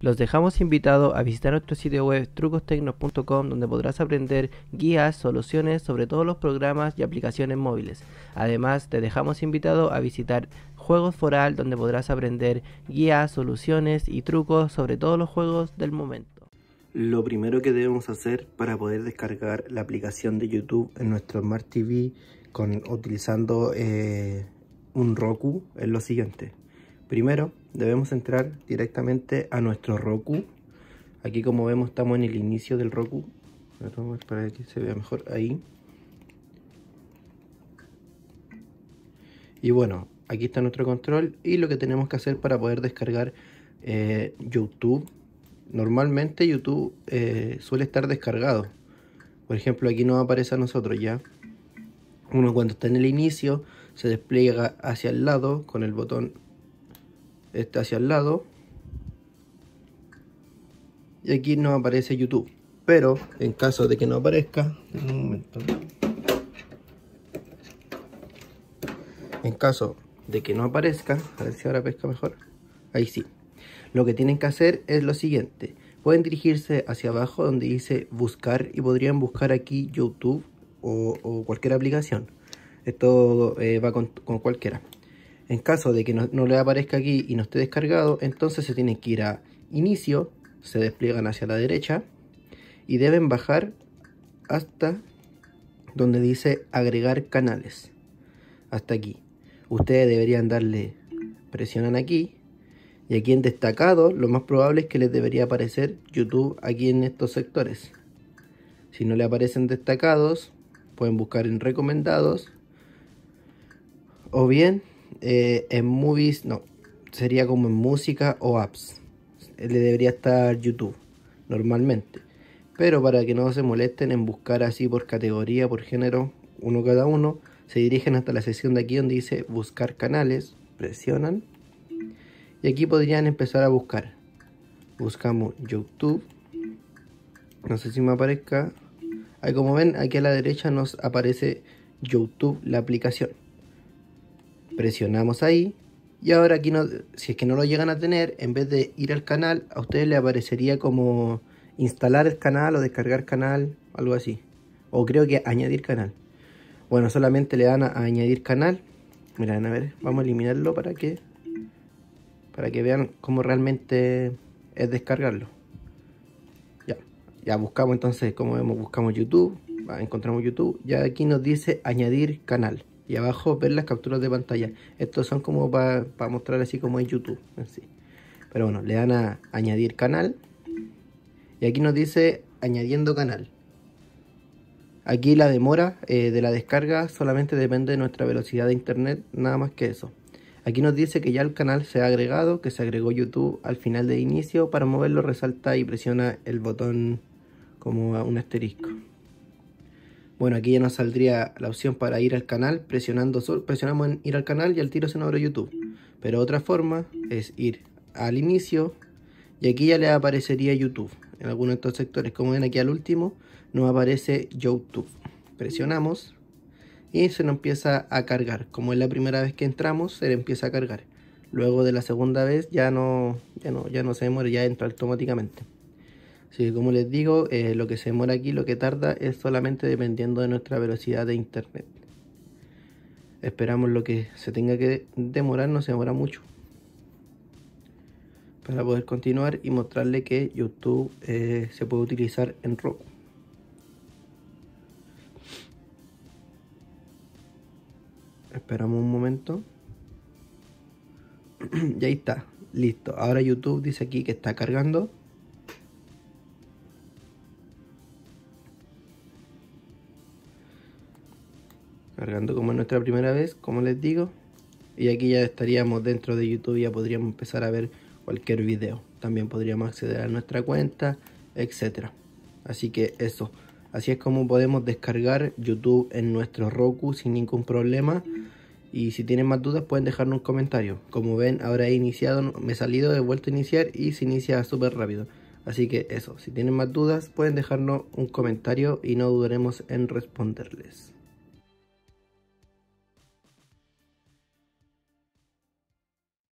Los dejamos invitados a visitar nuestro sitio web trucostecnos.com donde podrás aprender guías, soluciones sobre todos los programas y aplicaciones móviles. Además, te dejamos invitado a visitar Juegos Foral donde podrás aprender guías, soluciones y trucos sobre todos los juegos del momento. Lo primero que debemos hacer para poder descargar la aplicación de YouTube en nuestro Smart TV con, utilizando eh, un Roku es lo siguiente. Primero debemos entrar directamente a nuestro Roku. Aquí como vemos estamos en el inicio del Roku. Para que se vea mejor ahí. Y bueno, aquí está nuestro control y lo que tenemos que hacer para poder descargar eh, YouTube. Normalmente YouTube eh, suele estar descargado. Por ejemplo, aquí no aparece a nosotros ya. Uno cuando está en el inicio se despliega hacia el lado con el botón este hacia el lado y aquí no aparece YouTube pero en caso de que no aparezca un momento en caso de que no aparezca a ver si ahora pesca mejor ahí sí lo que tienen que hacer es lo siguiente pueden dirigirse hacia abajo donde dice buscar y podrían buscar aquí YouTube o, cualquier aplicación esto eh, va con cualquiera en caso de que no, le aparezca aquí y no esté descargado, entonces se tienen que ir a inicio, se despliegan hacia la derecha y deben bajar hasta donde dice agregar canales. Hasta aquí. Ustedes deberían darle, presionan aquí y aquí en destacado lo más probable es que les debería aparecer YouTube aquí en estos sectores. Si no le aparecen destacados, pueden buscar en recomendados o bien eh, en movies, no, sería como en música o apps. Eh, le debería estar YouTube, normalmente. Pero para que no se molesten en buscar así por categoría, por género, uno cada uno, se dirigen hasta la sección de aquí donde dice buscar canales, presionan y aquí podrían empezar a buscar. Buscamos YouTube, no sé si me aparezca. como ven, aquí a la derecha nos aparece YouTube, la aplicación presionamos ahí y ahora aquí, no, si es que no lo llegan a tener, en vez de ir al canal, a ustedes le aparecería como instalar el canal o descargar canal, algo así. O creo que añadir canal. Bueno, solamente le dan a, añadir canal. Miren, a ver, vamos a eliminarlo para que, para que vean cómo realmente es descargarlo. Ya, ya buscamos entonces, como vemos, buscamos YouTube, encontramos YouTube. Ya aquí nos dice añadir canal y abajo ver las capturas de pantalla. Estos son como para mostrar así como es YouTube. Así. Pero bueno, le dan a añadir canal. Y aquí nos dice añadiendo canal. Aquí la demora eh, de la descarga solamente depende de nuestra velocidad de internet, nada más que eso. Aquí nos dice que ya el canal se ha agregado, que se agregó YouTube al final de inicio. Para moverlo resalta y presiona el botón como un asterisco. Bueno, aquí ya nos saldría la opción para ir al canal presionando solo, presionamos en ir al canal y al tiro se nos abre YouTube. Pero otra forma es ir al inicio y aquí ya le aparecería YouTube. En algunos de estos sectores, como ven aquí al último, nos aparece YouTube. Presionamos y se nos empieza a cargar. Como es la primera vez que entramos, se le empieza a cargar. Luego de la segunda vez ya no, ya no, ya no se demora, ya entra automáticamente que como les digo, eh, lo que se demora aquí, lo que tarda, es solamente dependiendo de nuestra velocidad de internet. Esperamos lo que se tenga que demorar, no se demora mucho. Para poder continuar y mostrarle que YouTube eh, se puede utilizar en Roku. Esperamos un momento. y ahí está, listo. Ahora YouTube dice aquí que está cargando cargando como nuestra primera vez, como les digo. Y aquí ya estaríamos dentro de YouTube, ya podríamos empezar a ver cualquier video. También podríamos acceder a nuestra cuenta, etcétera. Así que eso. Así es como podemos descargar YouTube en nuestro Roku sin ningún problema. Y si tienen más dudas pueden dejarnos un comentario. Como ven, ahora he iniciado, me he salido, he vuelto a iniciar y se inicia súper rápido. Así que eso, si tienen más dudas pueden dejarnos un comentario y no dudaremos en responderles.